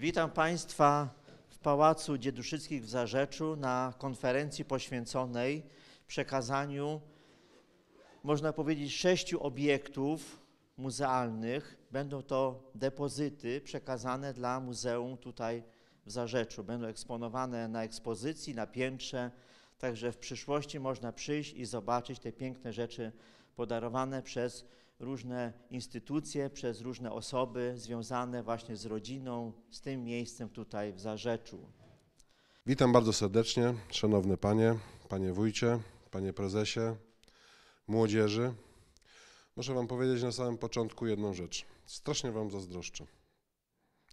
Witam Państwa w Pałacu Dzieduszyckich w Zarzeczu na konferencji poświęconej przekazaniu, można powiedzieć, sześciu obiektów muzealnych. Będą to depozyty przekazane dla muzeum tutaj w Zarzeczu. Będą eksponowane na ekspozycji, na piętrze, także w przyszłości można przyjść i zobaczyć te piękne rzeczy podarowane przez różne instytucje, przez różne osoby związane właśnie z rodziną, z tym miejscem tutaj w Zarzeczu. Witam bardzo serdecznie, szanowny panie, panie wójcie, panie prezesie, młodzieży. Muszę wam powiedzieć na samym początku jedną rzecz. Strasznie wam zazdroszczę.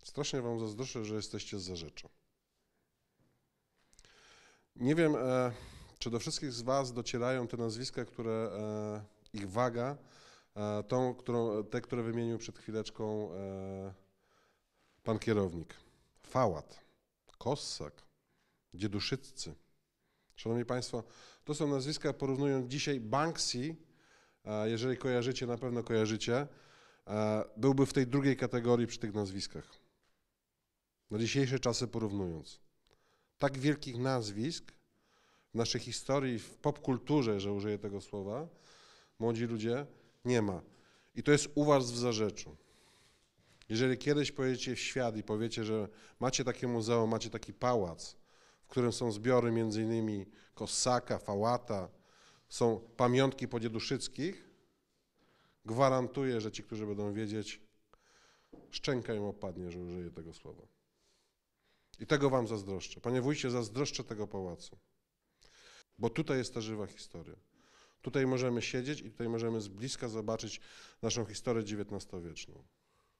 Strasznie wam zazdroszczę, że jesteście z Zarzeczu. Nie wiem, e, czy do wszystkich z was docierają te nazwiska, które e, ich waga E, tą, którą, te, które wymienił przed chwileczką e, pan kierownik. Fałat, Kossak, Dzieduszyccy. Szanowni Państwo, to są nazwiska, porównując dzisiaj Banksy, e, jeżeli kojarzycie, na pewno kojarzycie, byłby w tej drugiej kategorii przy tych nazwiskach. Na dzisiejsze czasy porównując. Tak wielkich nazwisk w naszej historii, w popkulturze, że użyję tego słowa, młodzi ludzie, nie ma. I to jest u was w zarzeczu. Jeżeli kiedyś pojedziecie w świat i powiecie, że macie takie muzeum, macie taki pałac, w którym są zbiory między innymi Kosaka, Fałata, są pamiątki podzieduszyckich, gwarantuję, że ci, którzy będą wiedzieć, szczęka im opadnie, że użyję tego słowa. I tego wam zazdroszczę. Panie wójcie, zazdroszczę tego pałacu. Bo tutaj jest ta żywa historia. Tutaj możemy siedzieć i tutaj możemy z bliska zobaczyć naszą historię XIX-wieczną.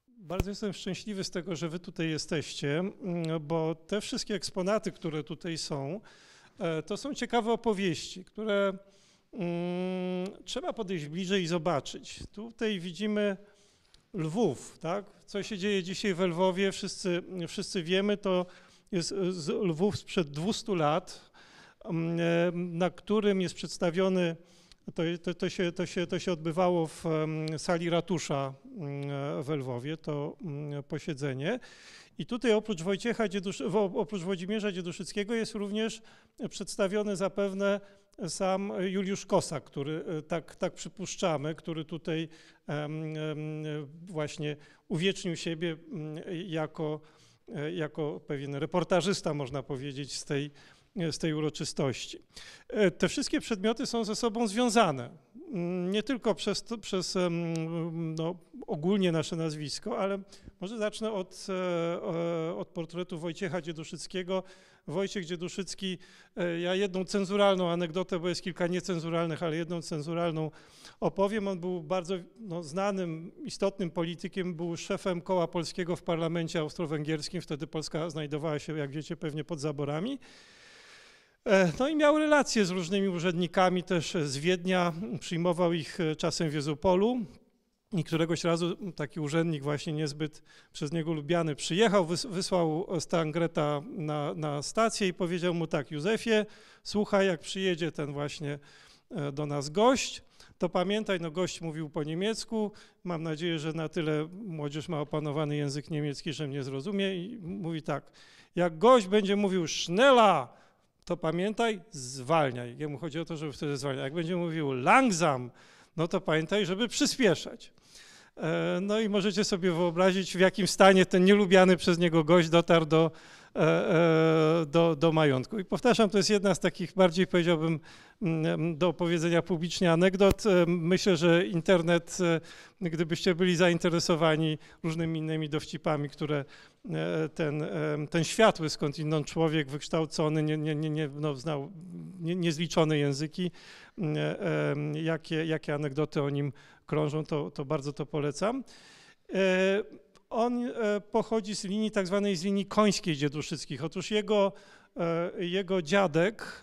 Bardzo jestem szczęśliwy z tego, że wy tutaj jesteście, bo te wszystkie eksponaty, które tutaj są, e, to są ciekawe opowieści, które mm, trzeba podejść bliżej i zobaczyć. Tutaj widzimy Lwów, tak? Co się dzieje dzisiaj we Lwowie, wszyscy, wszyscy wiemy, to jest Lwów sprzed 200 lat, e, na którym jest przedstawiony to, to, to, się, to, się, to się odbywało w sali ratusza w Lwowie, to posiedzenie. I tutaj oprócz Wojciecha, oprócz Włodzimierza Dzieduszyckiego jest również przedstawiony zapewne sam Juliusz Kosak, który e, tak, tak przypuszczamy, który tutaj właśnie uwiecznił siebie jako, e, jako pewien reportażysta, można powiedzieć, z tej, z tej uroczystości. E, te wszystkie przedmioty są ze sobą związane. Mm, nie tylko przez, przez no, ogólnie nasze nazwisko, ale może zacznę od, e, od portretu Wojciecha Dzieduszyckiego. Wojciech Dzieduszycki, e, ja jedną cenzuralną anegdotę, bo jest kilka niecenzuralnych, ale jedną cenzuralną opowiem. On był bardzo no, znanym, istotnym politykiem, był szefem koła polskiego w parlamencie austro-węgierskim. Wtedy Polska znajdowała się, jak wiecie, pewnie pod zaborami. E, no i miał relacje z różnymi urzędnikami też z Wiednia, przyjmował ich e, czasem w Jezupolu. I któregoś razu taki urzędnik, właśnie niezbyt przez niego lubiany, przyjechał, wysłał Stangreta na, na stację i powiedział mu tak: Józefie, słuchaj, jak przyjedzie ten właśnie e, do nas gość, to pamiętaj, no gość mówił po niemiecku. Mam nadzieję, że na tyle młodzież ma opanowany język niemiecki, że mnie zrozumie. I mówi tak: jak gość będzie mówił sznela, to pamiętaj, zwalniaj. Jemu chodzi o to, żeby wtedy zwalniać. Jak będzie mówił langsam, no to pamiętaj, żeby przyspieszać. E, no i możecie sobie wyobrazić, w jakim stanie ten nielubiany przez niego gość dotarł do E, e, do, do majątku. I powtarzam, to jest jedna z takich bardziej powiedziałbym mm, do opowiedzenia publicznie anegdot. E, myślę, że internet, gdybyście byli zainteresowani różnymi innymi dowcipami, które ten, ten światły inny człowiek wykształcony, nie, nie, nie, nie, no, znał nie, niezliczone języki, mm, jakie, jakie anegdoty o nim krążą, to, to bardzo to polecam. On e, pochodzi z linii tak zwanej z linii końskiej Dzieduszyckich. Otóż jego, e, jego dziadek,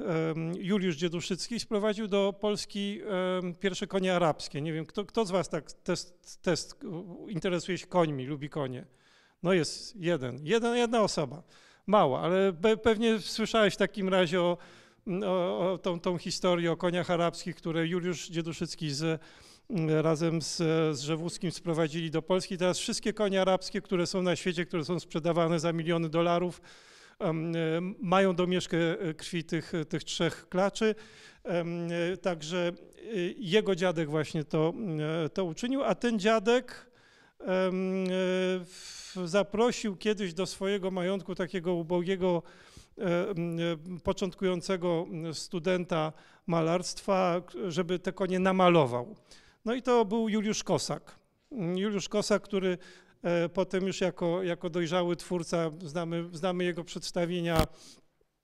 Juliusz Dzieduszycki, sprowadził do Polski pierwsze konie arabskie. Nie wiem, kto, kto z was tak test, test interesuje się końmi, lubi konie? No jest jeden, jedna, jedna osoba. Mała, ale pewnie słyszałeś w takim razie o, o, o tą, tą historię o koniach arabskich, które Juliusz Dzieduszycki z razem z, z Rzewuskim sprowadzili do Polski. Teraz wszystkie konie arabskie, które są na świecie, które są sprzedawane za miliony dolarów, e, mają domieszkę e, krwi tych, e, tych trzech klaczy. Także jego dziadek właśnie to, to uczynił, a ten dziadek zaprosił kiedyś do swojego majątku takiego ubogiego, początkującego studenta malarstwa, żeby te konie namalował. No i to był Juliusz Kosak. Juliusz Kosak, który e, potem już jako, jako dojrzały twórca, znamy, znamy jego przedstawienia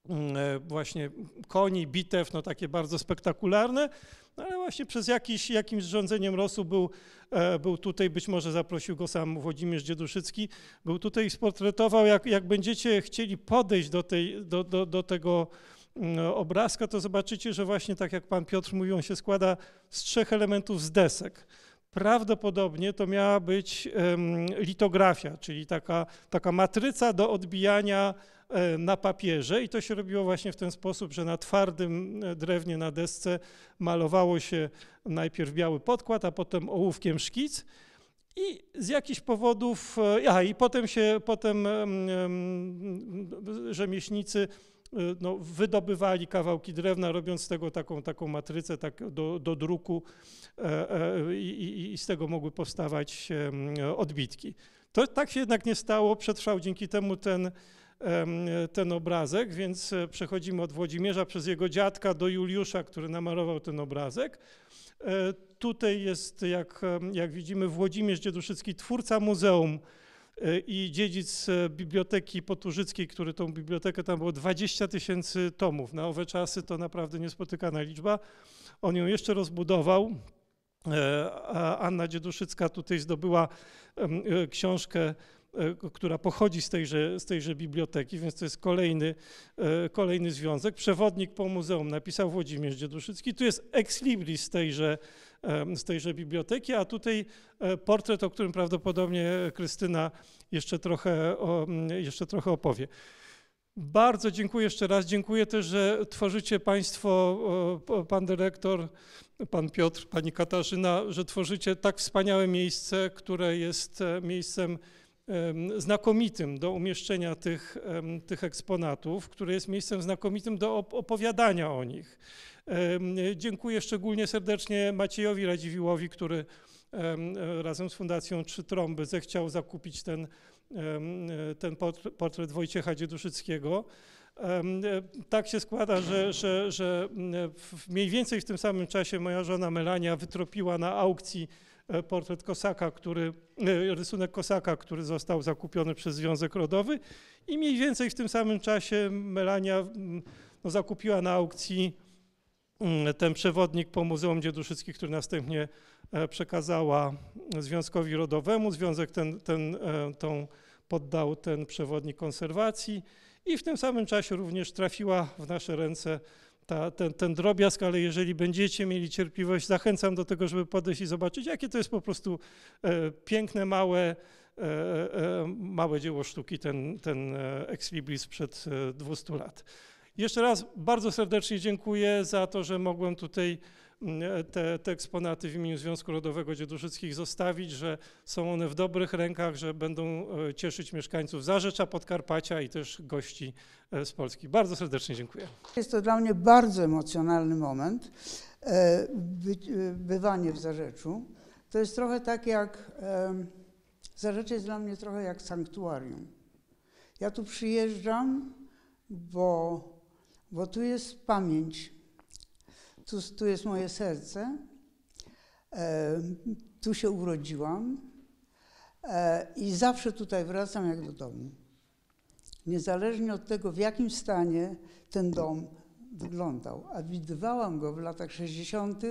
mm, e, właśnie koni, bitew, no takie bardzo spektakularne, no ale właśnie przez jakiś, jakimś zrządzeniem losu był, e, był tutaj, być może zaprosił go sam Włodzimierz Dzieduszycki, był tutaj i sportretował, jak, jak będziecie chcieli podejść do, tej, do, do, do tego obrazka, to zobaczycie, że właśnie tak jak pan Piotr mówił, on się składa z trzech elementów z desek. Prawdopodobnie to miała być litografia, czyli taka, taka matryca do odbijania na papierze i to się robiło właśnie w ten sposób, że na twardym drewnie na desce malowało się najpierw biały podkład, a potem ołówkiem szkic. I z jakichś powodów, a i potem się, potem rzemieślnicy Y, no, wydobywali kawałki drewna, robiąc z tego taką, taką matrycę tak do, do druku e, e, i, i z tego mogły powstawać odbitki. To tak się jednak nie stało, przetrwał dzięki temu ten, ten obrazek, więc e, przechodzimy od Włodzimierza przez jego dziadka do Juliusza, który namalował ten obrazek. Tutaj jest, jak, jak widzimy, Włodzimierz Dzieduszycki, twórca muzeum i dziedzic e, Biblioteki Potużyckiej, który tą bibliotekę, tam było 20 tysięcy tomów. Na owe czasy to naprawdę niespotykana liczba. On ją jeszcze rozbudował. E, Anna Dzieduszycka tutaj zdobyła e, książkę która pochodzi z tejże, z tejże biblioteki, więc to jest kolejny, kolejny związek. Przewodnik po muzeum napisał Włodzimierz Dzieduszycki. Tu jest ex libris tejże, z tejże biblioteki, a tutaj e, portret, o którym prawdopodobnie Krystyna jeszcze trochę, jeszcze trochę opowie. Bardzo dziękuję jeszcze raz. Dziękuję też, że tworzycie Państwo, Pan Dyrektor, Pan Piotr, Pani Katarzyna, że tworzycie tak wspaniałe miejsce, które jest e, miejscem znakomitym do umieszczenia tych, tych eksponatów, które jest miejscem znakomitym do opowiadania o nich. Dziękuję szczególnie serdecznie Maciejowi Radziwiłowi, który razem z Fundacją Trzy Trąby zechciał zakupić ten, ten portret Wojciecha Dzieduszyckiego. Tak się składa, że, że, że mniej więcej w tym samym czasie moja żona Melania wytropiła na aukcji E, portret Kosaka, który, e, rysunek Kosaka, który został zakupiony przez Związek Rodowy i mniej więcej w tym samym czasie Melania no, zakupiła na aukcji ten przewodnik po Muzeum Dzieduszyckich, który następnie e, przekazała Związkowi Rodowemu. Związek ten, ten tą, poddał ten przewodnik konserwacji i w tym samym czasie również trafiła w nasze ręce ta, ten, ten drobiazg, ale jeżeli będziecie mieli cierpliwość, zachęcam do tego, żeby podejść i zobaczyć, jakie to jest po prostu e, piękne, małe, e, e małe dzieło sztuki, ten, ten e, Ex Libris przed 200 e, lat. Jeszcze raz bardzo serdecznie dziękuję za to, że mogłem tutaj E, te, te eksponaty w imieniu Związku Rodowego Dziedużyckich zostawić, że są one w dobrych rękach, że będą e, cieszyć mieszkańców Zarzecza, Podkarpacia i też gości e, z Polski. Bardzo serdecznie dziękuję. Jest to dla mnie bardzo emocjonalny moment, by, bywanie w Zarzeczu. To jest trochę tak jak, Zarzecze jest dla mnie trochę jak sanktuarium. Ja tu przyjeżdżam, bo, bo tu jest pamięć tu, tu jest moje serce. E, tu się urodziłam e, i zawsze tutaj wracam jak do domu. Niezależnie od tego, w jakim stanie ten dom wyglądał. A widywałam go w latach 60.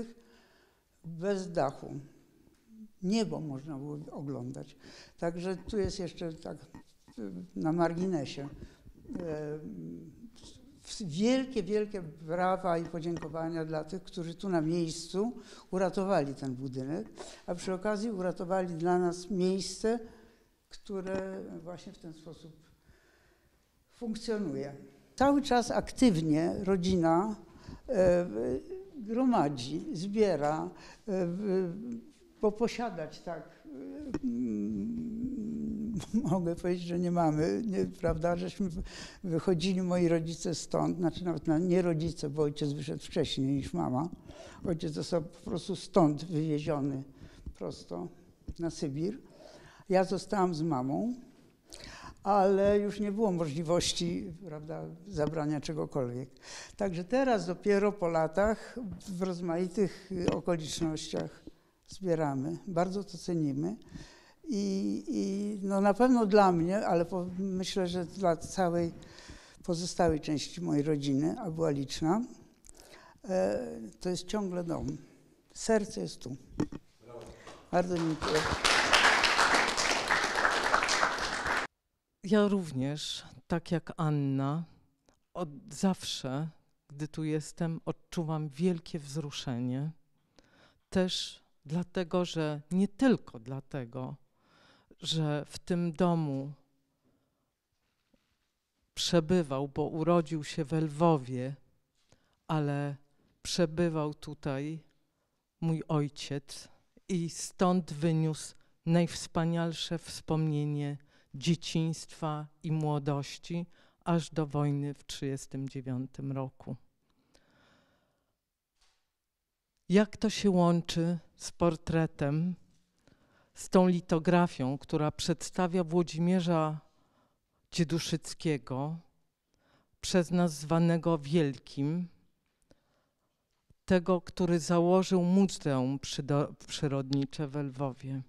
bez dachu. Niebo można było oglądać. Także tu jest jeszcze tak y, na marginesie. E, Wielkie, wielkie brawa i podziękowania dla tych, którzy tu na miejscu uratowali ten budynek, a przy okazji uratowali dla nas miejsce, które właśnie w ten sposób funkcjonuje. Cały czas aktywnie rodzina e, gromadzi, zbiera, e, bo posiadać tak e, mogę powiedzieć, że nie mamy, nie, prawda? Żeśmy wychodzili moi rodzice stąd, znaczy nawet nie rodzice, bo ojciec wyszedł wcześniej niż mama. Ojciec został po prostu stąd wywieziony prosto na Sybir. Ja zostałam z mamą, ale już nie było możliwości prawda, zabrania czegokolwiek. Także teraz dopiero po latach w rozmaitych okolicznościach zbieramy. Bardzo to cenimy. I, i no na pewno dla mnie, ale po, myślę, że dla całej pozostałej części mojej rodziny, a była liczna, e, to jest ciągle dom. Serce jest tu. Brawo. Bardzo dziękuję. Ja również, tak jak Anna, od zawsze, gdy tu jestem, odczuwam wielkie wzruszenie. Też dlatego, że nie tylko dlatego, że w tym domu przebywał, bo urodził się w Lwowie, ale przebywał tutaj mój ojciec i stąd wyniósł najwspanialsze wspomnienie dzieciństwa i młodości aż do wojny w 1939 roku. Jak to się łączy z portretem z tą litografią, która przedstawia Włodzimierza Dzieduszyckiego, przez nas zwanego Wielkim, tego, który założył Muzeum Przyrodnicze w Lwowie.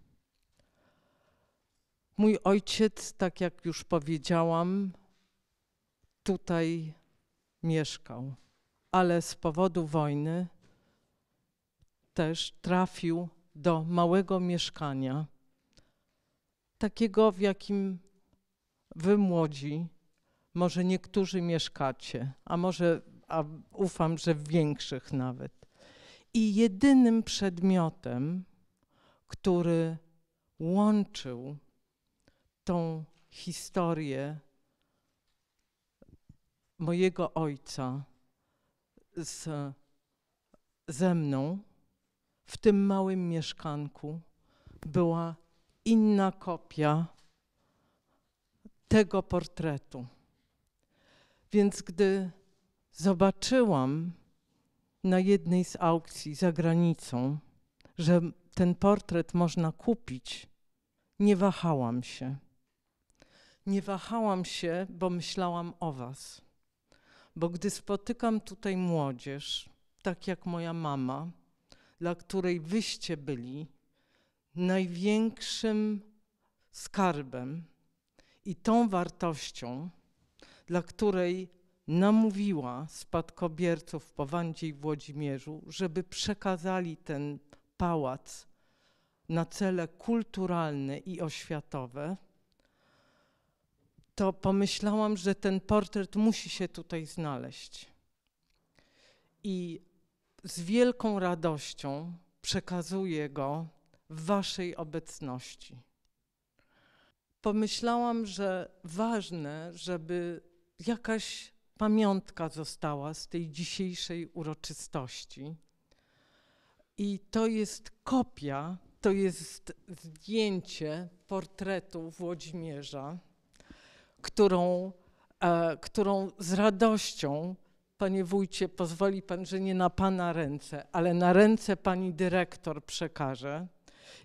Mój ojciec, tak jak już powiedziałam, tutaj mieszkał, ale z powodu wojny też trafił do małego mieszkania, takiego, w jakim wy młodzi, może niektórzy mieszkacie, a może, a ufam, że w większych nawet. I jedynym przedmiotem, który łączył tą historię mojego ojca z, ze mną, w tym małym mieszkanku była inna kopia tego portretu. Więc gdy zobaczyłam na jednej z aukcji za granicą, że ten portret można kupić, nie wahałam się. Nie wahałam się, bo myślałam o Was. Bo gdy spotykam tutaj młodzież, tak jak moja mama, dla której wyście byli największym skarbem i tą wartością, dla której namówiła spadkobierców po Wandzie i Włodzimierzu, żeby przekazali ten pałac na cele kulturalne i oświatowe, to pomyślałam, że ten portret musi się tutaj znaleźć. I z wielką radością przekazuję go w Waszej obecności. Pomyślałam, że ważne, żeby jakaś pamiątka została z tej dzisiejszej uroczystości. I to jest kopia, to jest zdjęcie portretu Włodzimierza, którą, e, którą z radością Panie wójcie, pozwoli pan, że nie na pana ręce, ale na ręce pani dyrektor przekażę.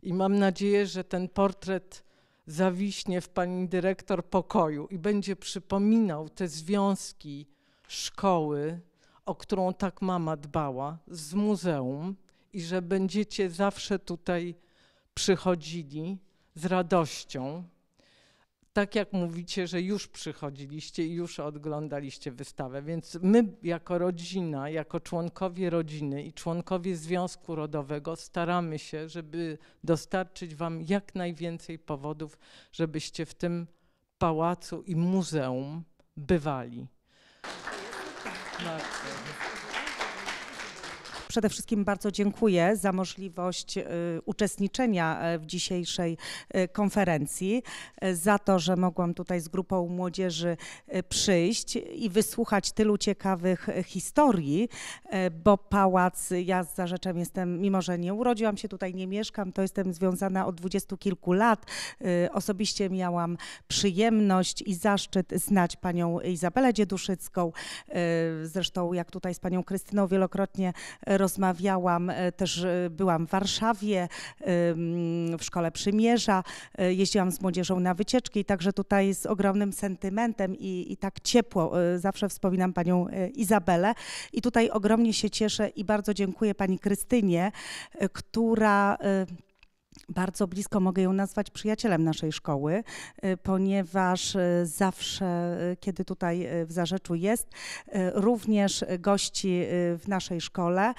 I mam nadzieję, że ten portret zawiśnie w pani dyrektor pokoju i będzie przypominał te związki szkoły, o którą tak mama dbała, z muzeum i że będziecie zawsze tutaj przychodzili z radością tak jak mówicie, że już przychodziliście i już oglądaliście wystawę. Więc my, jako rodzina, jako członkowie rodziny i członkowie Związku Rodowego, staramy się, żeby dostarczyć Wam jak najwięcej powodów, żebyście w tym pałacu i muzeum bywali. Dziękuję. Przede wszystkim bardzo dziękuję za możliwość y, uczestniczenia y, w dzisiejszej y, konferencji, za to, że mogłam tutaj z grupą młodzieży przyjść i wysłuchać tylu ciekawych historii, bo pałac, ja z zarzeczem jestem, mimo że nie urodziłam się tutaj, nie mieszkam, to jestem związana od dwudziestu kilku lat. Osobiście miałam przyjemność i zaszczyt znać panią Izabelę Dzieduszycką. Zresztą jak tutaj z panią Krystyną wielokrotnie rozmawiałam, rozmawiałam e, też, e, byłam w Warszawie, e, w Szkole Przymierza, jeździłam z młodzieżą na wycieczki, także tutaj z ogromnym sentymentem i, i tak ciepło zawsze wspominam panią Izabelę. I tutaj ogromnie się cieszę i bardzo dziękuję pani Krystynie, która bardzo blisko mogę ją nazwać przyjacielem naszej szkoły, y, ponieważ y, zawsze, y, kiedy tutaj w Zarzeczu jest, również gości w naszej szkole,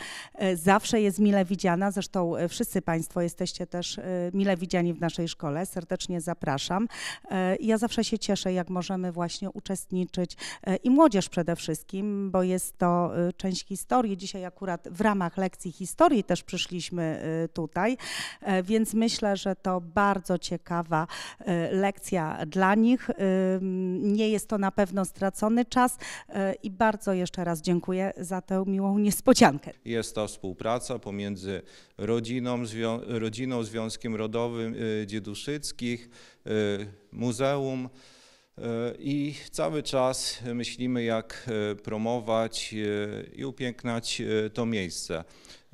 zawsze jest mile widziana. Zresztą wszyscy Państwo jesteście też mile widziani w naszej szkole. Serdecznie zapraszam. Ja zawsze się cieszę, jak możemy właśnie uczestniczyć i młodzież przede wszystkim, bo jest to część historii. Dzisiaj akurat w ramach lekcji historii też przyszliśmy tutaj, więc myślę, że to bardzo ciekawa e, lekcja dla nich. E, nie jest to na pewno stracony czas e, i bardzo jeszcze raz dziękuję za tę miłą niespodziankę. Jest to współpraca pomiędzy rodziną, zwią rodziną Związkiem Rodowym Dzieduszyckich, muzeum. I cały czas myślimy, jak promować i upięknać to miejsce.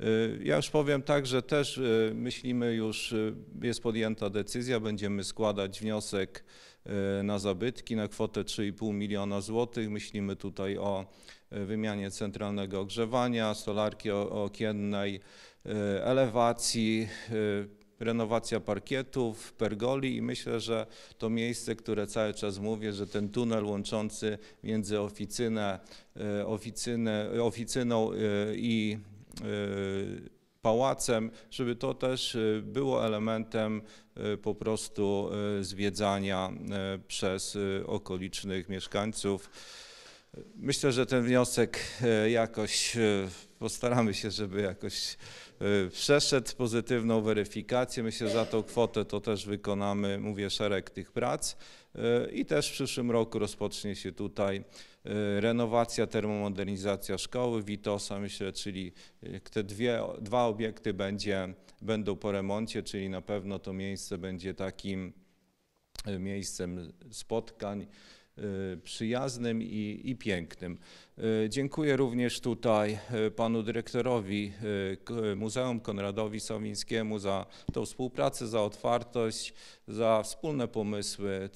Y, ja już powiem tak, że też y, myślimy już, y, jest podjęta decyzja, będziemy składać wniosek na zabytki na kwotę 3,5 miliona złotych. Myślimy tutaj o wymianie centralnego ogrzewania, solarki okiennej, elewacji, renowacja parkietów, pergoli i myślę, że to miejsce, które cały czas mówię, że ten tunel łączący między oficynę, oficynę, oficyną i Y, pałacem, żeby to też y, było elementem y, po prostu zwiedzania przez okolicznych mieszkańców. Myślę, że ten wniosek jakoś postaramy się, żeby jakoś Y, przeszedł pozytywną weryfikację. Myślę, że za tą kwotę to też wykonamy, mówię, szereg tych prac. Y, I też w przyszłym roku rozpocznie się tutaj y, renowacja, termomodernizacja szkoły Witosa, myślę, czyli te dwie, dwa obiekty będzie, będą po remoncie, czyli na pewno to miejsce będzie takim miejscem spotkań, Y, przyjaznym i, i pięknym. Y, dziękuję również tutaj y, panu dyrektorowi Muzeum Konradowi Sowińskiemu za tą współpracę, za otwartość, za wspólne pomysły,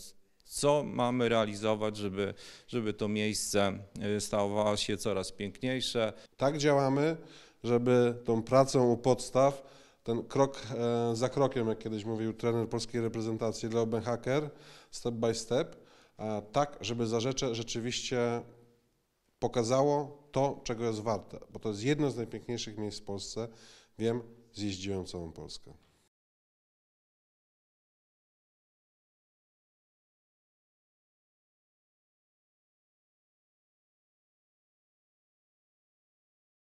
co mamy realizować, żeby, żeby to miejsce stawało się coraz piękniejsze. Tak działamy, żeby tą pracą u podstaw, ten krok e, za krokiem, jak kiedyś mówił trener polskiej reprezentacji Leo Benhaker, step by step, E, tak, żeby rzeczę rzeczywiście pokazało to, czego jest warte, bo to jest jedno z najpiękniejszych miejsc w Polsce. Wiem, zjeździłem całą Polskę.